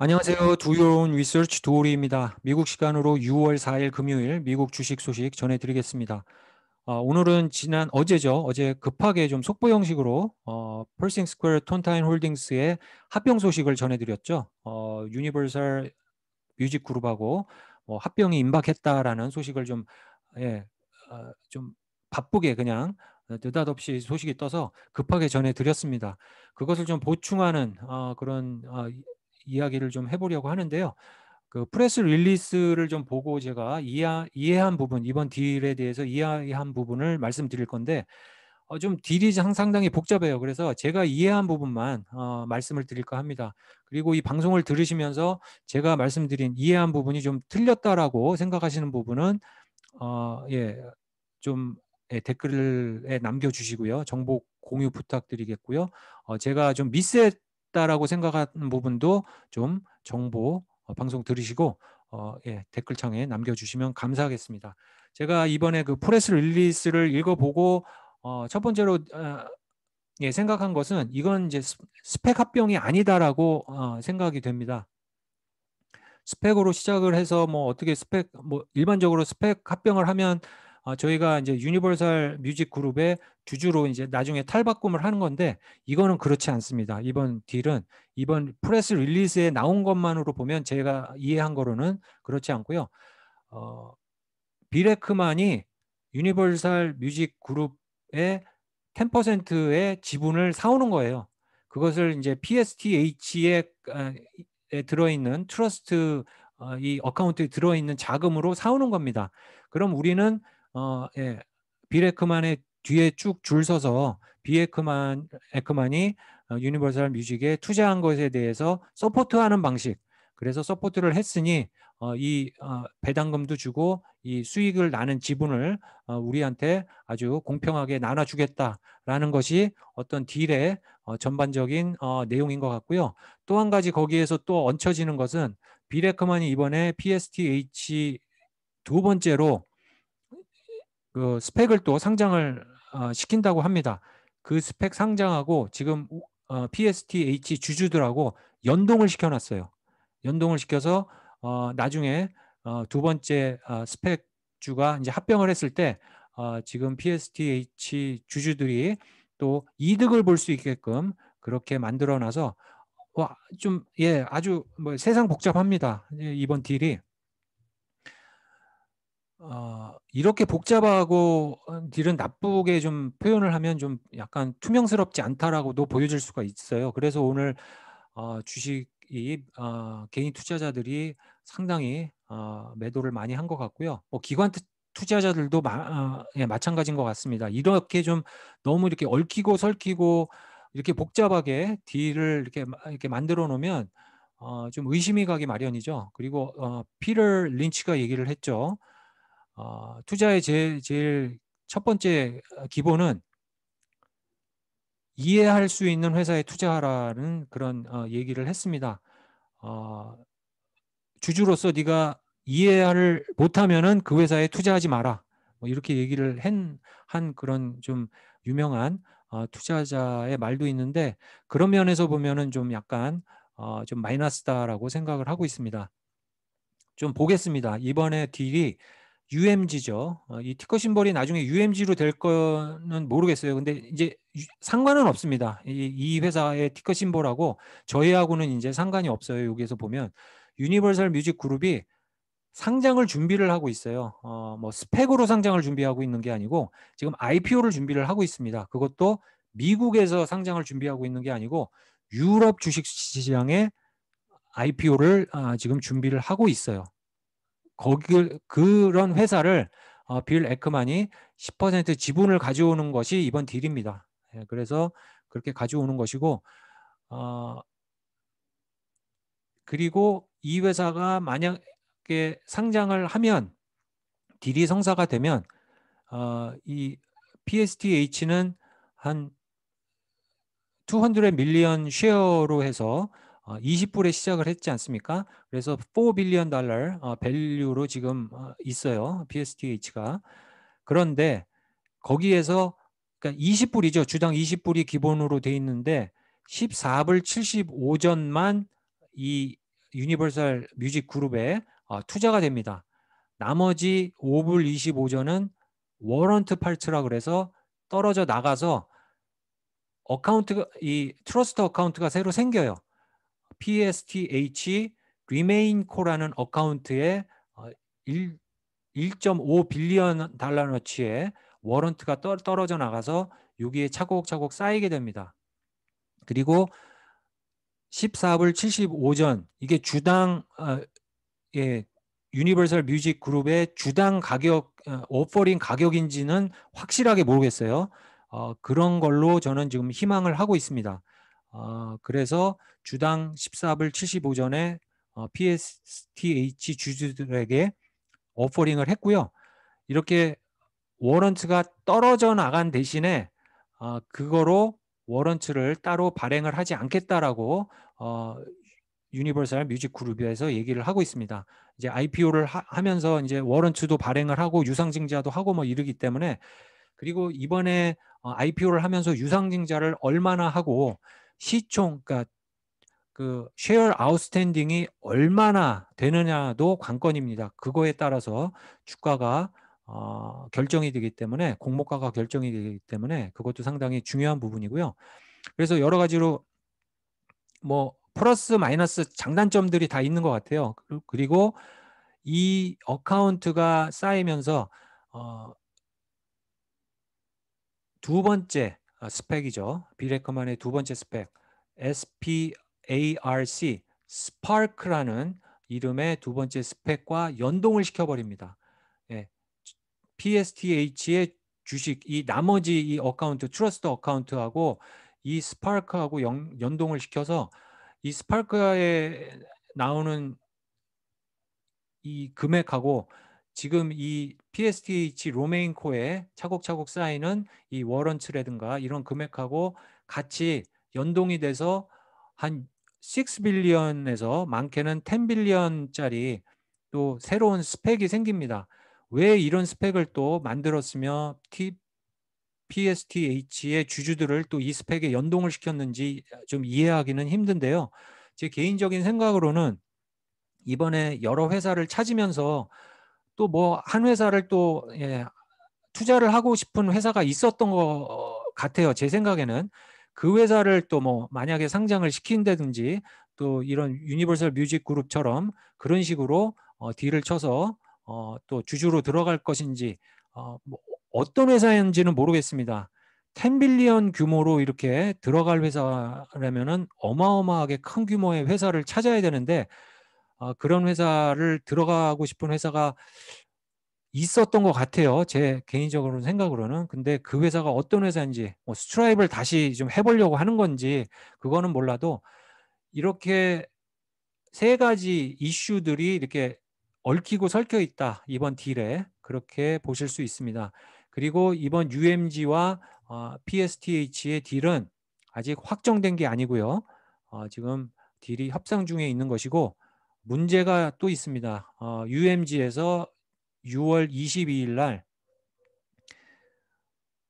안녕하세요. 두요운 리서치 도리입니다 미국 시간으로 6월 4일 금요일 미국 주식 소식 전해드리겠습니다. 어, 오늘은 지난 어제죠. 어제 급하게 좀 속보 형식으로 어, 펄싱 스퀘어 톤타인 홀딩스의 합병 소식을 전해드렸죠. 어, 유니버설 뮤직 그룹하고 뭐 합병이 임박했다라는 소식을 좀, 예, 어, 좀 바쁘게 그냥 느닷없이 소식이 떠서 급하게 전해드렸습니다. 그것을 좀 보충하는 어, 그런 어, 이야기를 좀 해보려고 하는데요. 그 프레스 릴리스를 좀 보고 제가 이해, 한 부분, 이번 딜에 대해서 이해한 부분을 말씀드릴 건데 어, 좀 딜이 상당히 복잡해요. 그래서 제가 이해한 부분만 어, 말씀을 드릴까 합니다. 그리고 이 방송을 들으시면서 제가 말씀드린 이해한 부분이 좀 틀렸다라고 생각하시는 부분은 어, 예, 좀 예, 댓글에 남겨주시고요. 정보 공유 부탁드리겠고요. 어, 제가 좀 미스 있다라고 생각하는 부분도 좀 정보 어, 방송 들으시고 어, 예, 댓글창에 남겨주시면 감사하겠습니다. 제가 이번에 그 프레스 릴리스를 읽어보고 어, 첫 번째로 어, 예, 생각한 것은 이건 이제 스펙 합병이 아니다라고 어, 생각이 됩니다. 스펙으로 시작을 해서 뭐 어떻게 스펙 뭐 일반적으로 스펙 합병을 하면 아, 저희가 이제 유니버설 뮤직 그룹의 주주로 이제 나중에 탈바꿈을 하는 건데 이거는 그렇지 않습니다. 이번 딜은 이번 프레스 릴리스에 나온 것만으로 보면 제가 이해한 거로는 그렇지 않고요. 어, 비레크만이 유니버설 뮤직 그룹의 10%의 지분을 사오는 거예요. 그것을 이제 PSTH에 어, 들어있는 트러스트 어, 이 어카운트에 들어있는 자금으로 사오는 겁니다. 그럼 우리는 어, 예, 빌 에크만의 뒤에 쭉 줄 서서 비 에크만 에크만이 어, 유니버설 뮤직에 투자한 것에 대해서 서포트하는 방식. 그래서 서포트를 했으니 어, 이 어, 배당금도 주고 이 수익을 나는 지분을 어, 우리한테 아주 공평하게 나눠주겠다라는 것이 어떤 딜의 어, 전반적인 어, 내용인 것 같고요. 또 한 가지 거기에서 또 얹혀지는 것은 비레크만이 이번에 PSTH 두 번째로 그 스펙을 또 상장을 어, 시킨다고 합니다. 그 스펙 상장하고 지금 어, PSTH 주주들하고 연동을 시켜놨어요. 연동을 시켜서 어, 나중에 어, 두 번째 어, 스펙 주가 이제 합병을 했을 때 어, 지금 PSTH 주주들이 또 이득을 볼 수 있게끔 그렇게 만들어놔서 와 좀 예 아주 뭐 세상 복잡합니다 이번 딜이 어, 이렇게 복잡하고 어, 딜은 나쁘게 좀 표현을 하면 좀 약간 투명스럽지 않다라고도 보여질 수가 있어요. 그래서 오늘 어, 주식이 어, 개인 투자자들이 상당히 어, 매도를 많이 한 것 같고요. 뭐 기관 투자자들도 마, 어, 예, 마찬가지인 것 같습니다. 이렇게 좀 너무 이렇게 얽히고 설키고 이렇게 복잡하게 딜을 이렇게 이렇게 만들어 놓으면 어, 좀 의심이 가기 마련이죠. 그리고 어, 피를 린치가 얘기를 했죠. 어, 투자의 제일, 제일 첫 번째 어, 기본은 이해할 수 있는 회사에 투자하라는 그런 어, 얘기를 했습니다. 어, 주주로서 네가 이해를 못하면그 회사에 투자하지 마라. 뭐 이렇게 얘기를 한, 한 그런 좀 유명한 어, 투자자의 말도 있는데 그런 면에서 보면좀 약간 어, 좀 마이너스다라고 생각을 하고 있습니다. 좀 보겠습니다. 이번에 딜이 UMG죠. 어, 이 티커 심볼이 나중에 UMG로 될 거는 모르겠어요. 근데 이제 상관은 없습니다. 이, 회사의 티커 심볼하고 저희하고는 이제 상관이 없어요. 여기에서 보면 유니버설 뮤직 그룹이 상장을 준비를 하고 있어요. 어, 뭐 스펙으로 상장을 준비하고 있는 게 아니고 지금 IPO를 준비를 하고 있습니다. 그것도 미국에서 상장을 준비하고 있는 게 아니고 유럽 주식 시장에 IPO를 아, 지금 준비를 하고 있어요. 거기 그런 회사를 어, 빌 에크만이 10% 지분을 가져오는 것이 이번 딜입니다. 예, 그래서 그렇게 가져오는 것이고 어, 그리고 이 회사가 만약에 상장을 하면 딜이 성사가 되면 어, 이 PSTH는 한 200밀리언 쉐어로 해서 20불에 어, 시작을 했지 않습니까? 그래서 4 빌리언 달러 밸류로 지금 어, 있어요. PSTH가. 그런데 거기에서 그러니까 20불이죠. 주당 20불이 기본으로 돼 있는데 14불 75전만 이 유니버설 뮤직 그룹에 어, 투자가 됩니다. 나머지 5불 25전은 워런트 팔트라 그래서 떨어져 나가서 어카운트 가이 트러스트 어카운트가 새로 생겨요. PSTH 리메인코라는 어카운트에 1.5 빌리언 달러어치의 워런트가 떨어져 나가서 여기에 차곡차곡 쌓이게 됩니다. 그리고 14불 75전 이게 주당 어, 예, 유니버설 뮤직 그룹의 주당 가격 오퍼링 어, 가격인지는 확실하게 모르겠어요. 어, 그런 걸로 저는 지금 희망을 하고 있습니다. 어, 그래서 주당 14불 75전에 어, PSTH 주주들에게 오퍼링을 했고요. 이렇게 워런트가 떨어져 나간 대신에 어, 그거로 워런트를 따로 발행을 하지 않겠다라고 어, 유니버설 뮤직 그룹에서 얘기를 하고 있습니다. 이제 IPO를 하, 면서 이제 워런트도 발행을 하고 유상증자도 하고 뭐 이러기 때문에 그리고 이번에 IPO를 어, 하면서 유상증자를 얼마나 하고 시총 그러니까 그 쉐어 아웃스탠딩이 얼마나 되느냐도 관건입니다. 그거에 따라서 주가가 어, 결정이 되기 때문에 공모가가 결정이 되기 때문에 그것도 상당히 중요한 부분이고요. 그래서 여러 가지로 뭐 플러스 마이너스 장단점들이 다 있는 것 같아요. 그리고 이 어카운트가 쌓이면서 어, 두 번째 아, 스펙이죠. 비레커만의 두 번째 스펙 SPARC 스파크라는 이름의 두 번째 스펙과 연동을 시켜버립니다. 예. PSTH의 주식 이 나머지 이 어카운트 트러스트 어카운트하고 이 스파크하고 연, 연동을 시켜서 이 스파크에 나오는 이 금액하고 지금 이 PSTH 로메인코에 차곡차곡 쌓이는 이 워런츠라든가 이런 금액하고 같이 연동이 돼서 한 6빌리언에서 많게는 10빌리언짜리 또 새로운 스펙이 생깁니다. 왜 이런 스펙을 또 만들었으며 PSTH의 주주들을 또 이 스펙에 연동을 시켰는지 좀 이해하기는 힘든데요. 제 개인적인 생각으로는 이번에 여러 회사를 찾으면서 또뭐한 회사를 또 예, 투자를 하고 싶은 회사가 있었던 것 같아요. 제 생각에는 그 회사를 또 뭐 만약에 상장을 시킨다든지 또 이런 유니버설 뮤직 그룹처럼 그런 식으로 어, 딜을 쳐서 어, 또 주주로 들어갈 것인지 어, 뭐 어떤 회사인지는 모르겠습니다. 10빌리언 규모로 이렇게 들어갈 회사라면은 어마어마하게 큰 규모의 회사를 찾아야 되는데 아, 그런 회사를 들어가고 싶은 회사가 있었던 것 같아요. 제 개인적으로 생각으로는. 근데 그 회사가 어떤 회사인지, 뭐 스트라이브를 다시 좀 해보려고 하는 건지, 그거는 몰라도 이렇게 세 가지 이슈들이 이렇게 얽히고 설켜 있다. 이번 딜에. 그렇게 보실 수 있습니다. 그리고 이번 UMG와 어, PSTH의 딜은 아직 확정된 게 아니고요. 어, 지금 딜이 협상 중에 있는 것이고 문제가 또 있습니다. 어, UMG에서 6월 22일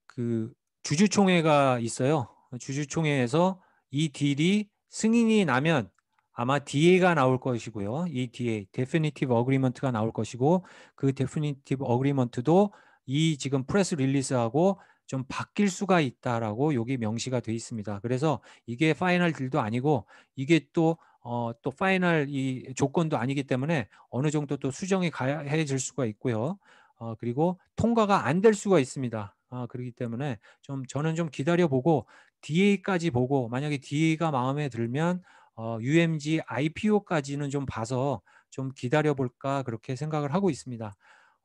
날그 주주총회가 있어요. 주주총회에서 이 딜이 승인이 나면 아마 DA가 나올 것이고요. 이 DA, Definitive Agreement가 나올 것이고 그 Definitive Agreement도 이 지금 프레스 릴리스하고 좀 바뀔 수가 있다라고 여기 명시가 돼 있습니다. 그래서 이게 파이널 딜도 아니고 이게 또 어, 또 파이널 이 조건도 아니기 때문에 어느 정도 또 수정이 가해질 수가 있고요. 어, 그리고 통과가 안 될 수가 있습니다. 아, 그렇기 때문에 좀 저는 좀 기다려보고 DA까지 보고 만약에 DA가 마음에 들면 어, UMG IPO까지는 좀 봐서 좀 기다려볼까 그렇게 생각을 하고 있습니다.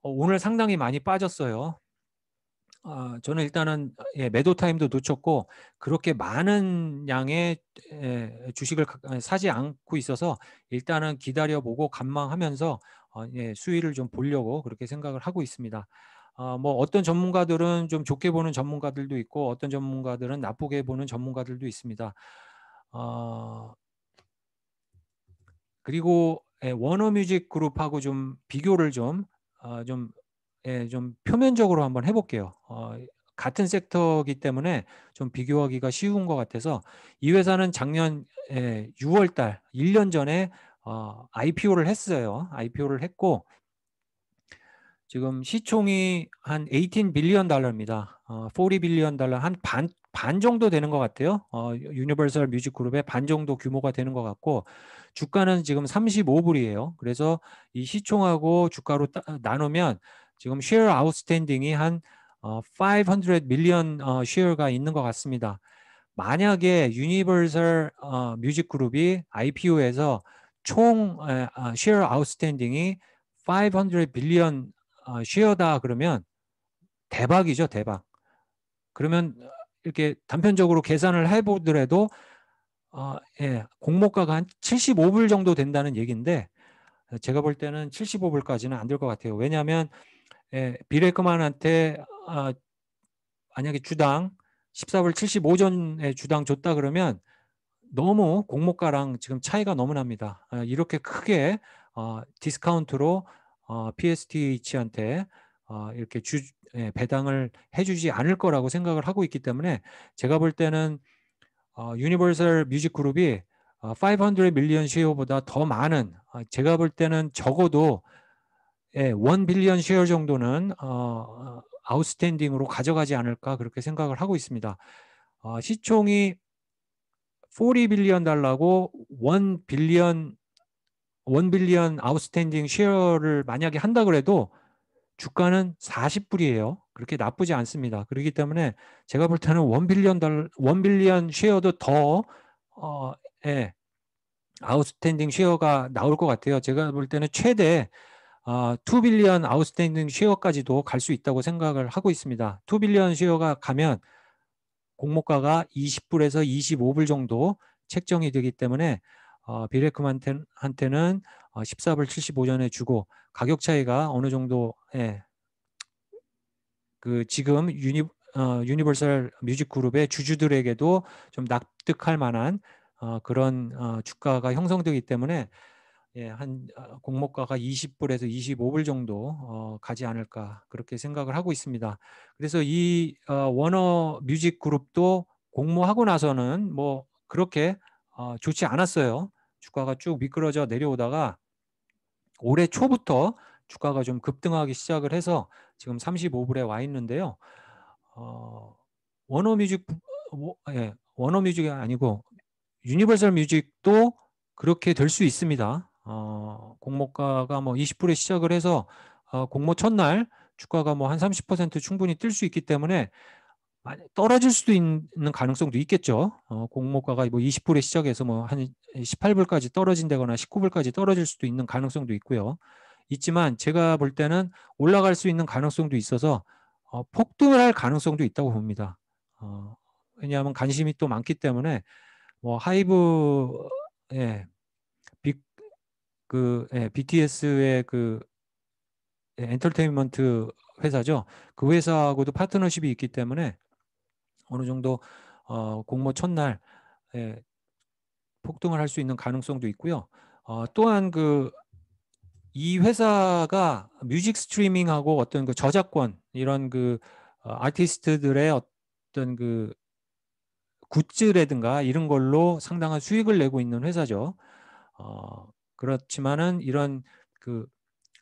어, 오늘 상당히 많이 빠졌어요. 어, 저는 일단은 예, 매도 타임도 놓쳤고 그렇게 많은 양의 예, 주식을 사지 않고 있어서 일단은 기다려보고 관망하면서 어, 예, 수위를 좀 보려고 그렇게 생각을 하고 있습니다. 어, 뭐 어떤 전문가들은 좀 좋게 보는 전문가들도 있고 어떤 전문가들은 나쁘게 보는 전문가들도 있습니다. 어, 그리고 예, 워너뮤직 그룹하고 좀 비교를 좀, 어, 좀 예, 좀 표면적으로 한번 해볼게요. 어, 같은 섹터이기 때문에 좀 비교하기가 쉬운 것 같아서 이 회사는 작년 예, 6월 달 1년 전에 어, IPO를 했어요. IPO를 했고 지금 시총이 한18 빌리언 달러입니다. 어, 40 빌리언 달러 한 반 반 정도 되는 것 같아요. 어, 유니버설 뮤직 그룹의 반 정도 규모가 되는 것 같고 주가는 지금 35불이에요. 그래서 이 시총하고 주가로 따, 나누면 지금 share outstanding이 한 어, 500 밀리언 어, share가 있는 것 같습니다. 만약에 유니버설 어, 뮤직 그룹이 IPO에서 총 에, 아, share outstanding이 500 빌리언 어, share다 그러면 대박이죠, 대박. 그러면 이렇게 단편적으로 계산을 해보더라도 어, 예, 공모가가 한 75불 정도 된다는 얘기인데 제가 볼 때는 75불까지는 안 될 것 같아요. 왜냐하면 예, 비레크만한테 아, 만약에 주당 14불 75전에 주당 줬다 그러면 너무 공모가랑 지금 차이가 너무 납니다. 아, 이렇게 크게 어, 디스카운트로 어, PSTH한테 어, 이렇게 주, 예, 배당을 해주지 않을 거라고 생각을 하고 있기 때문에 제가 볼 때는 어, 유니버설 뮤직 그룹이 500 밀리언 쉐어보다 더 많은 어, 제가 볼 때는 적어도 예, 1 빌리언 쉐어 정도는 어, 어, 아웃스탠딩으로 가져가지 않을까 그렇게 생각을 하고 있습니다. 어, 시총이 40 빌리언 달라고 1 빌리언 1 빌리언 아웃스탠딩 쉐어를 만약에 한다 그래도 주가는 40불이에요. 그렇게 나쁘지 않습니다. 그렇기 때문에 제가 볼 때는 1 빌리언 달 1빌리언 쉐어도 더 어, 예, 아웃스탠딩 쉐어가 나올 것 같아요. 제가 볼 때는 최대 아, 2빌리언 아웃스탠딩 쉐어까지도 갈 수 있다고 생각을 하고 있습니다. 2빌리언 쉐어가 가면 공모가가 20불에서 25불 정도 책정이 되기 때문에 어, 비레크만한테는 어, 14불 75전에 주고 가격 차이가 어느 정도 예, 그 지금 유니, 어, 유니버설 뮤직 그룹의 주주들에게도 좀 납득할 만한 어, 그런 어, 주가가 형성되기 때문에 예, 한 어, 공모가가 20불에서 25불 정도 어, 가지 않을까 그렇게 생각을 하고 있습니다. 그래서 이 어, 워너 뮤직 그룹도 공모하고 나서는 뭐 그렇게 어, 좋지 않았어요. 주가가 쭉 미끄러져 내려오다가 올해 초부터 주가가 좀 급등하기 시작을 해서 지금 35불에 와 있는데요. 어, 워너 뮤직 예, 워너 뮤직이 아니고 유니버설 뮤직도 그렇게 될 수 있습니다. 어, 공모가가 뭐 20불에 시작을 해서 어, 공모 첫날 주가가 뭐 한 30% 충분히 뛸 수 있기 때문에 떨어질 수도 있는 가능성도 있겠죠. 어, 공모가가 뭐 20불에 시작해서 뭐 한 18불까지 떨어진다거나 19불까지 떨어질 수도 있는 가능성도 있고요. 있지만 제가 볼 때는 올라갈 수 있는 가능성도 있어서 어, 폭등을 할 가능성도 있다고 봅니다. 어, 왜냐하면 관심이 또 많기 때문에 뭐 하이브 예, 그 예, BTS의 그 예, 엔터테인먼트 회사죠. 그 회사하고도 파트너십이 있기 때문에 어느 정도 어, 공모 첫날 예, 폭등을 할 수 있는 가능성도 있고요. 어, 또한 그 이 회사가 뮤직 스트리밍하고 어떤 그 저작권 이런 그 어, 아티스트들의 어떤 그 굿즈라든가 이런 걸로 상당한 수익을 내고 있는 회사죠. 어, 그렇지만은 이런 그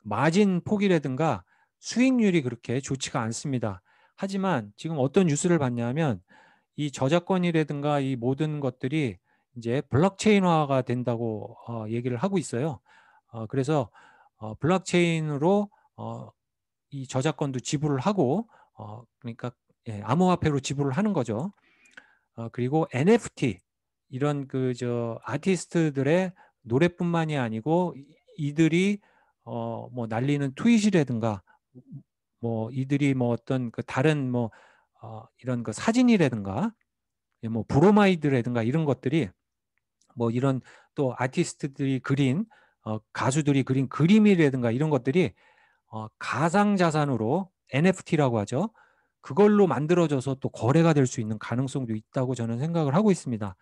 마진 폭이라든가 수익률이 그렇게 좋지가 않습니다. 하지만 지금 어떤 뉴스를 봤냐면 이 저작권이라든가 이 모든 것들이 이제 블록체인화가 된다고 어, 얘기를 하고 있어요. 어, 그래서 어, 블록체인으로 어, 이 저작권도 지불을 하고 어, 그러니까 예, 암호화폐로 지불을 하는 거죠. 어, 그리고 NFT 이런 그 저 아티스트들의 노래뿐만이 아니고 이들이 어뭐 날리는 트윗이라든가 뭐 이들이 뭐 어떤 그 다른 뭐어 이런 그 사진이라든가 예, 뭐 브로마이드라든가 이런 것들이 뭐 이런 또 아티스트들이 그린 어 가수들이 그린 그림이라든가 이런 것들이 어 가상 자산으로 NFT라고 하죠. 그걸로 만들어져서 또 거래가 될 수 있는 가능성도 있다고 저는 생각을 하고 있습니다.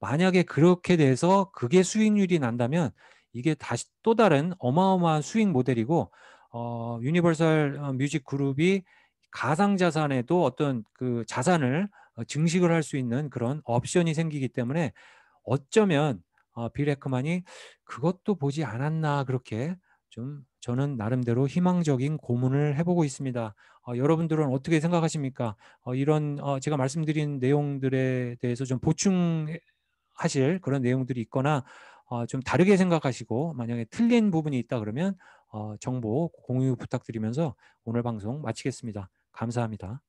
만약에 그렇게 돼서 그게 수익률이 난다면 이게 다시 또 다른 어마어마한 수익 모델이고 어, 유니버설 어, 뮤직 그룹이 가상 자산에도 어떤 그 자산을 어, 증식을 할 수 있는 그런 옵션이 생기기 때문에 어쩌면 어, 비레크만이 그것도 보지 않았나 그렇게 좀 저는 나름대로 희망적인 고문을 해보고 있습니다. 어, 여러분들은 어떻게 생각하십니까? 어, 이런 어, 제가 말씀드린 내용들에 대해서 좀 보충해 하실 그런 내용들이 있거나 어, 좀 다르게 생각하시고 만약에 틀린 부분이 있다 그러면 어, 정보 공유 부탁드리면서 오늘 방송 마치겠습니다. 감사합니다.